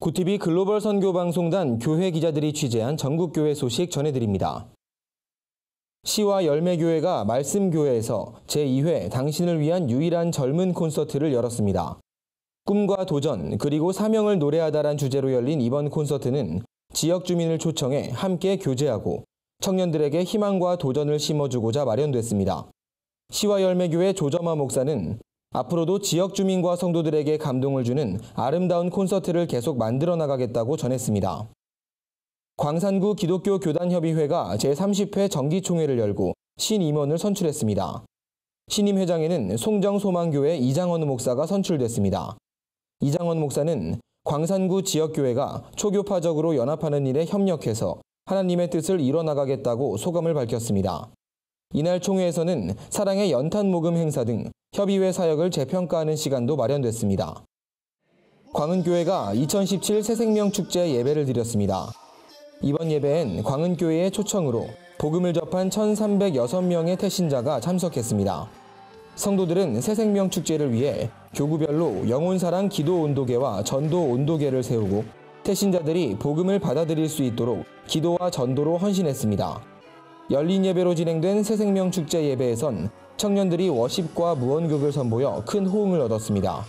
구티비 글로벌 선교 방송단 교회 기자들이 취재한 전국 교회 소식 전해드립니다. 시와 열매교회가 말씀교회에서 제2회 당신을 위한 유일한 젊은 콘서트를 열었습니다. 꿈과 도전 그리고 사명을 노래하다란 주제로 열린 이번 콘서트는 지역 주민을 초청해 함께 교제하고 청년들에게 희망과 도전을 심어주고자 마련됐습니다. 시와 열매교회 조점아 목사는 앞으로도 지역 주민과 성도들에게 감동을 주는 아름다운 콘서트를 계속 만들어 나가겠다고 전했습니다. 광산구 기독교 교단협의회가 제30회 정기총회를 열고 신임원을 선출했습니다. 신임 회장에는 송정소망교회 이장원 목사가 선출됐습니다. 이장원 목사는 광산구 지역교회가 초교파적으로 연합하는 일에 협력해서 하나님의 뜻을 이뤄나가겠다고 소감을 밝혔습니다. 이날 총회에서는 사랑의 연탄 모금 행사 등 협의회 사역을 재평가하는 시간도 마련됐습니다. 광은교회가 2017 새생명 축제 예배를 드렸습니다. 이번 예배엔 광은교회의 초청으로 복음을 접한 1,306명의 태신자가 참석했습니다. 성도들은 새생명 축제를 위해 교구별로 영혼사랑 기도 온도계와 전도 온도계를 세우고 태신자들이 복음을 받아들일 수 있도록 기도와 전도로 헌신했습니다. 열린 예배로 진행된 새생명 축제 예배에선 청년들이 워십과 무언극을 선보여 큰 호응을 얻었습니다.